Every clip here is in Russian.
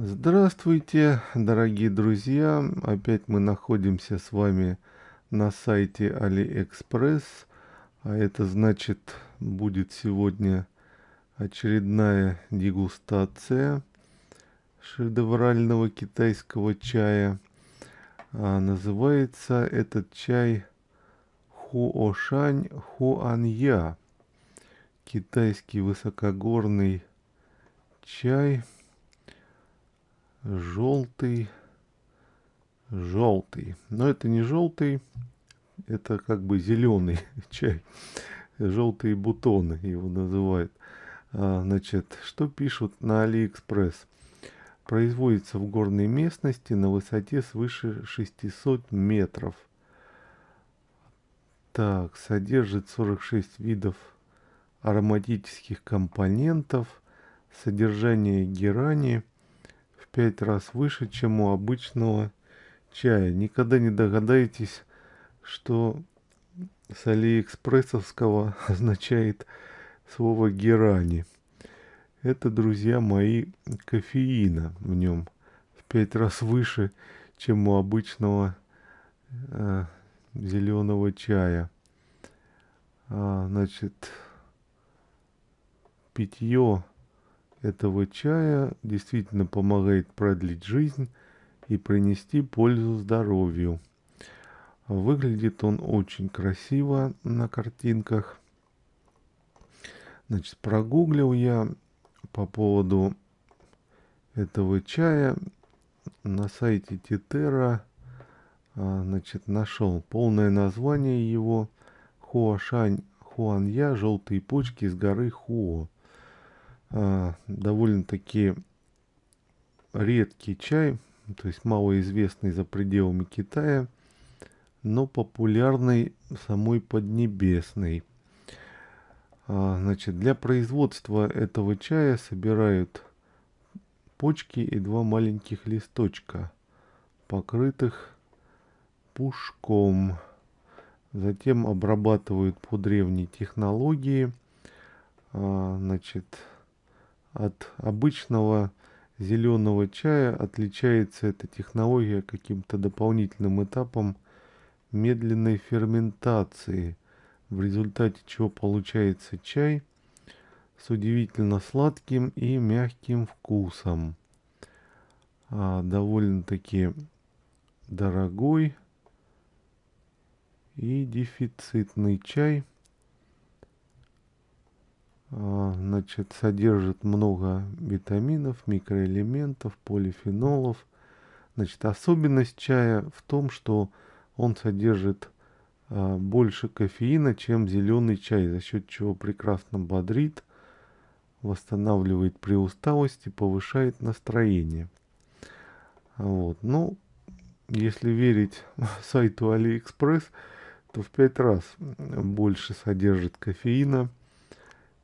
Здравствуйте, дорогие друзья! Опять мы находимся с вами на сайте AliExpress, а это значит будет сегодня очередная дегустация шедеврального китайского чая. А называется этот чай Хуошань Хуанья, китайский высокогорный чай – желтый, желтый. Но это не желтый, это как бы зеленый чай. Желтые бутоны его называют. А, значит, что пишут на Алиэкспресс? Производится в горной местности на высоте свыше 600 метров. Так, содержит 46 видов ароматических компонентов, содержание герани – пять раз выше, чем у обычного чая. Никогда не догадаетесь, что с алиэкспрессовского означает слово герани. Это, друзья мои, кофеина в нем в пять раз выше, чем у обычного э, зеленого чая. А, значит, питье этого чая действительно помогает продлить жизнь и принести пользу здоровью. Выглядит он очень красиво на картинках. Значит, прогуглил я по поводу этого чая на сайте Титера. А, значит, нашел полное название его Хуашань Хуанья «Желтые почки с горы Хуо». А, довольно-таки редкий чай, то есть малоизвестный за пределами Китая, но популярный самой Поднебесной. А, значит, для производства этого чая собирают почки и два маленьких листочка, покрытых пушком. Затем обрабатывают по древней технологии. А, значит, от обычного зеленого чая отличается эта технология каким-то дополнительным этапом медленной ферментации, в результате чего получается чай с удивительно сладким и мягким вкусом. А, довольно-таки дорогой и дефицитный чай – а, значит, содержит много витаминов, микроэлементов, полифенолов. Значит, особенность чая в том, что он содержит а, больше кофеина, чем зеленый чай, за счет чего прекрасно бодрит, восстанавливает при усталости, повышает настроение. Вот. Ну, если верить сайту AliExpress, то в пять раз больше содержит кофеина –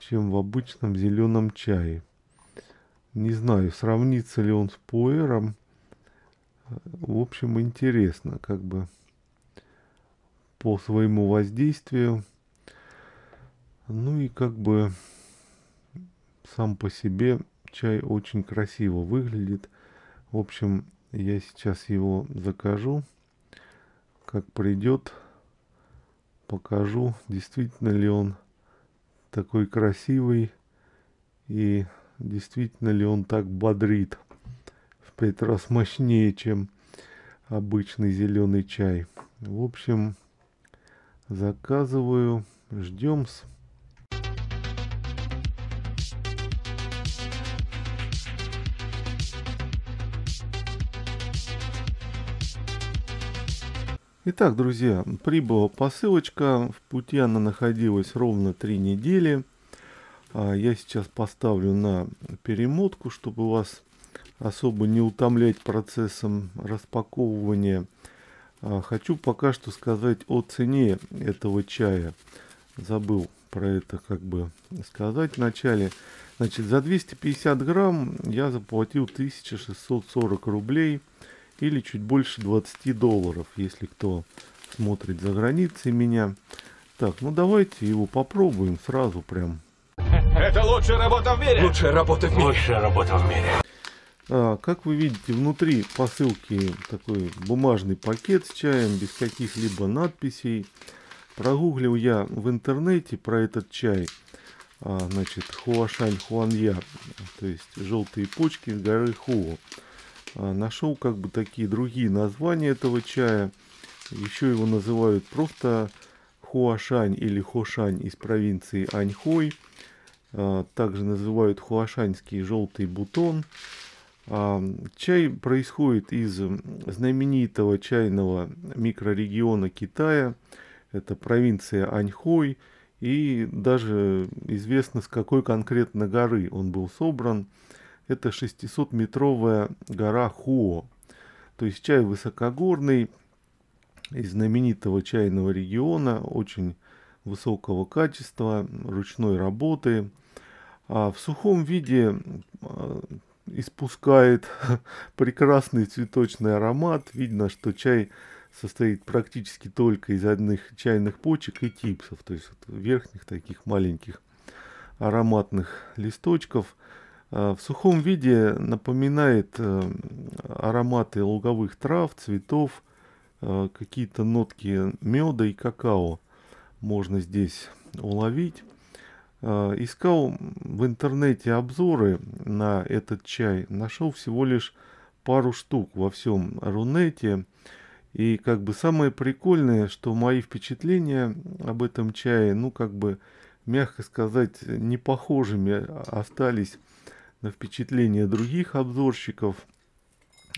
чем в обычном зеленом чае. Не знаю, сравнится ли он с пуэром. В общем, интересно, как бы по своему воздействию. Ну и как бы сам по себе чай очень красиво выглядит. В общем, я сейчас его закажу. Как придет, покажу, действительно ли он такой красивый и действительно ли он так бодрит в пять раз мощнее, чем обычный зеленый чай. В общем, заказываю, ждем с Итак, друзья, прибыла посылочка. В пути она находилась ровно три недели. А, я сейчас поставлю на перемотку, чтобы вас особо не утомлять процессом распаковывания. А, хочу пока что сказать о цене этого чая. Забыл про это как бы сказать в начале. Значит, за 250 грамм я заплатил 1640 рублей или чуть больше 20 долларов, если кто смотрит за границей меня. Так, ну давайте его попробуем сразу прям. Это лучшая работа в мире! Лучшая работа в мире! Лучшая работа в мире! А, как вы видите, внутри посылки такой бумажный пакет с чаем, без каких-либо надписей. Прогуглил я в интернете про этот чай. А, значит, Хуашань Хуанья, то есть желтые почки с горы Хуо. А, нашел как бы такие другие названия этого чая. Еще его называют просто Хуашань или Хошань из провинции Аньхой. А, также называют хуашаньский желтый бутон. А, чай происходит из знаменитого чайного микрорегиона Китая. Это провинция Аньхой. И даже известно, с какой конкретно горы он был собран. Это 600-метровая гора Хуо. То есть чай высокогорный, из знаменитого чайного региона, очень высокого качества, ручной работы. А в сухом виде а, испускает прекрасный цветочный аромат. Видно, что чай состоит практически только из одних чайных почек и типсов, то есть верхних таких маленьких ароматных листочков. Э, в сухом виде напоминает э, ароматы луговых трав, цветов, э, какие-то нотки меда и какао можно здесь уловить. Искал в интернете обзоры на этот чай, нашел всего лишь пару штук во всем Рунете. И как бы самое прикольное, что мои впечатления об этом чае, ну как бы, мягко сказать, не похожими остались на впечатление других обзорщиков.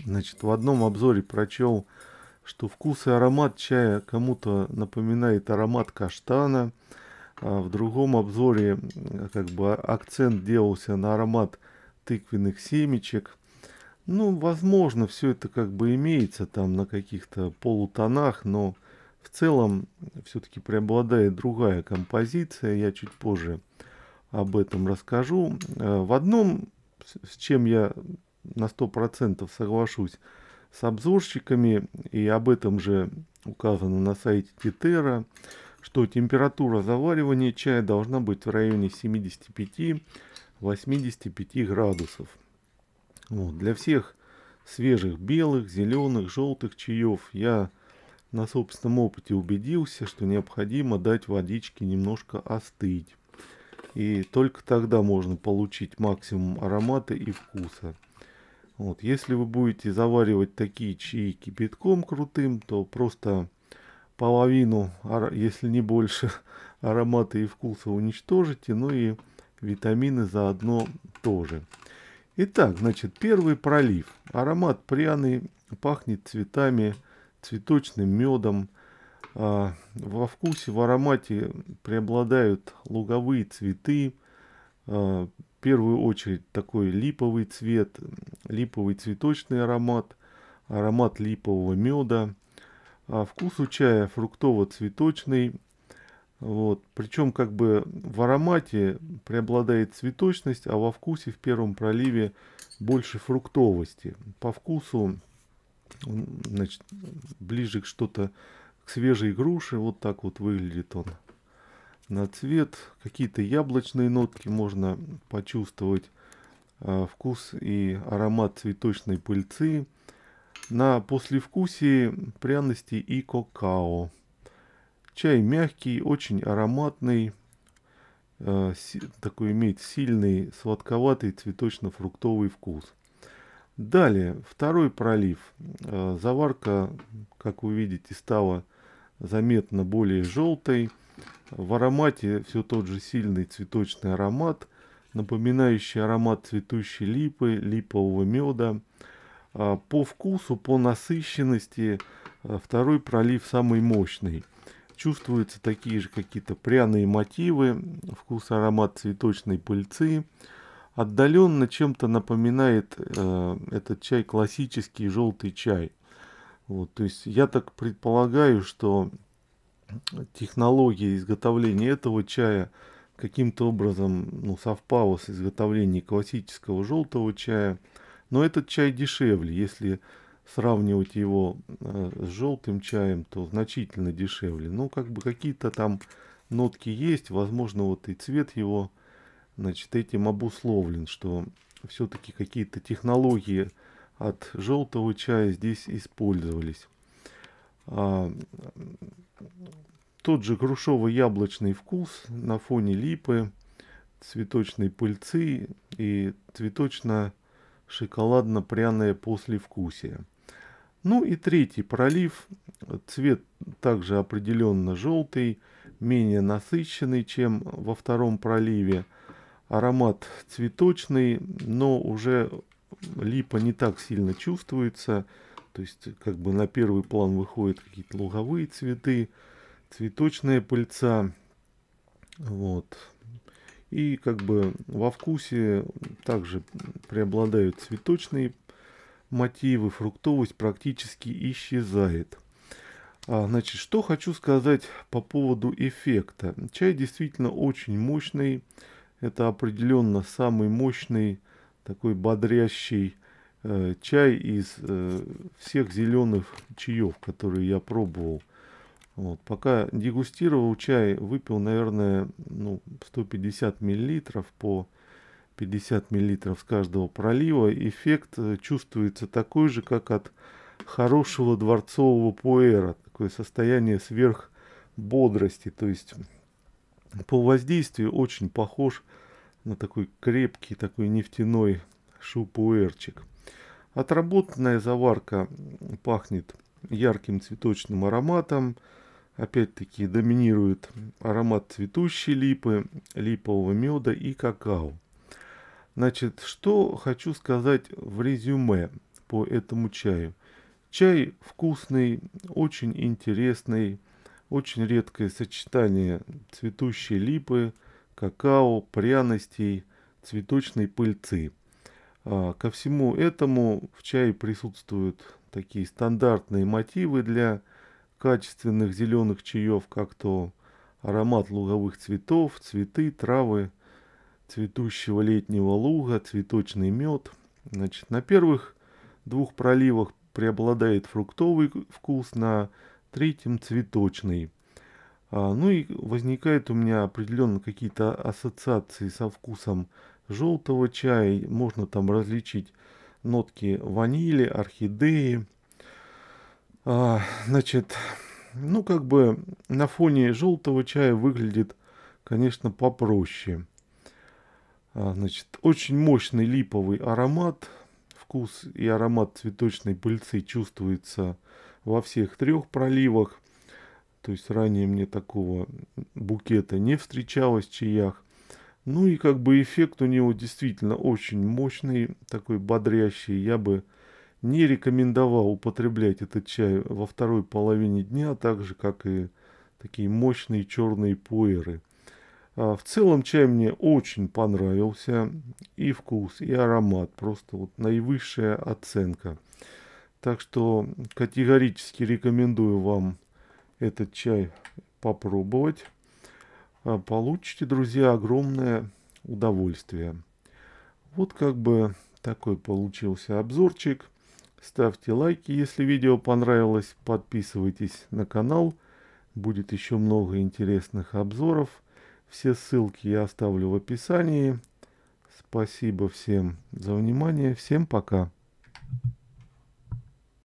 Значит, в одном обзоре прочел, что вкус и аромат чая кому-то напоминает аромат каштана. А в другом обзоре э, как бы а, акцент делался на аромат тыквенных семечек. Ну, возможно, все это как бы имеется там на каких-то полутонах, но в целом все-таки преобладает другая композиция, я чуть позже об этом расскажу. Э, в одном, с чем я на 100% соглашусь с обзорщиками, и об этом же указано на сайте Титера, что температура заваривания чая должна быть в районе 75-85 градусов. Вот. Для всех свежих белых, зеленых, желтых чаев я на собственном опыте убедился, что необходимо дать водичке немножко остыть. И только тогда можно получить максимум аромата и вкуса. Вот, если вы будете заваривать такие чаи кипятком крутым, то просто половину, если не больше, аромата и вкуса уничтожите, ну и витамины заодно тоже. Итак, значит, первый пролив. Аромат пряный, пахнет цветами, цветочным медом, а, во вкусе, в аромате преобладают луговые цветы. А, в первую очередь такой липовый цвет, липовый цветочный аромат, аромат липового меда. А вкус у чая фруктово-цветочный. Вот. Причем как бы в аромате преобладает цветочность, а во вкусе в первом проливе больше фруктовости. По вкусу значит, ближе к что-то к свежей груши. Вот так вот выглядит он на цвет. Какие-то яблочные нотки можно почувствовать. А, вкус и аромат цветочной пыльцы. На послевкусии пряности и какао. Чай мягкий, очень ароматный. А, такой имеет сильный сладковатый цветочно-фруктовый вкус. Далее, второй пролив. А, заварка, как вы видите, стала заметно более желтой. В аромате все тот же сильный цветочный аромат, напоминающий аромат цветущей липы, липового меда. А, по вкусу, по насыщенности а, второй пролив самый мощный. Чувствуются такие же какие-то пряные мотивы, вкус, аромат цветочной пыльцы. Отдаленно чем-то напоминает э, этот чай классический желтый чай – вот, то есть я так предполагаю, что технология изготовления этого чая каким-то образом ну, совпала с изготовлением классического желтого чая. Но этот чай дешевле. Если сравнивать его э, с желтым чаем, то значительно дешевле. Но ну, как бы какие-то там нотки есть. Возможно, вот и цвет его значит, этим обусловлен, что все-таки какие-то технологии от желтого чая здесь использовались. А, тот же грушово-яблочный вкус на фоне липы, цветочной пыльцы и цветочно-шоколадно-пряное послевкусие. Ну и третий пролив. Цвет также определенно желтый, менее насыщенный, чем во втором проливе. Аромат цветочный, но уже липа не так сильно чувствуется. То есть, как бы на первый план выходят какие-то луговые цветы, цветочная пыльца. Вот. И как бы во вкусе также преобладают цветочные мотивы, фруктовость практически исчезает. А, значит, что хочу сказать по поводу эффекта. Чай действительно очень мощный. Это определенно самый мощный такой бодрящий э, чай из э, всех зеленых чаев, которые я пробовал. Вот. Пока дегустировал чай, выпил, наверное, ну, 150 миллилитров по 50 миллилитров с каждого пролива. Эффект э, чувствуется такой же, как от хорошего дворцового пуэра. Такое состояние сверхбодрости. То есть по воздействию очень похож на на такой крепкий, такой нефтяной шупуэрчик. Отработанная заварка пахнет ярким цветочным ароматом. Опять-таки доминирует аромат цветущей липы, липового меда и какао. Значит, что хочу сказать в резюме по этому чаю. Чай вкусный, очень интересный, очень редкое сочетание цветущей липы, какао, пряностей, цветочной пыльцы. А, ко всему этому в чае присутствуют такие стандартные мотивы для качественных зеленых чаев, как то аромат луговых цветов, цветы, травы, цветущего летнего луга, цветочный мед. Значит, на первых двух проливах преобладает фруктовый вкус, на третьем цветочный. А, ну и возникают у меня определенно какие-то ассоциации со вкусом желтого чая. Можно там различить нотки ванили, орхидеи. А, значит, ну как бы на фоне желтого чая выглядит, конечно, попроще. А, значит, очень мощный липовый аромат. Вкус и аромат цветочной пыльцы чувствуется во всех трех проливах. То есть ранее мне такого букета не встречалось в чаях. Ну и как бы эффект у него действительно очень мощный, такой бодрящий. Я бы не рекомендовал употреблять этот чай во второй половине дня, так же как и такие мощные черные пуэры. А, в целом чай мне очень понравился. И вкус, и аромат. Просто вот наивысшая оценка. Так что категорически рекомендую вам этот чай попробовать, а, получите, друзья, огромное удовольствие. Вот как бы такой получился обзорчик. Ставьте лайки, если видео понравилось, подписывайтесь на канал. Будет еще много интересных обзоров. Все ссылки я оставлю в описании. Спасибо всем за внимание. Всем пока.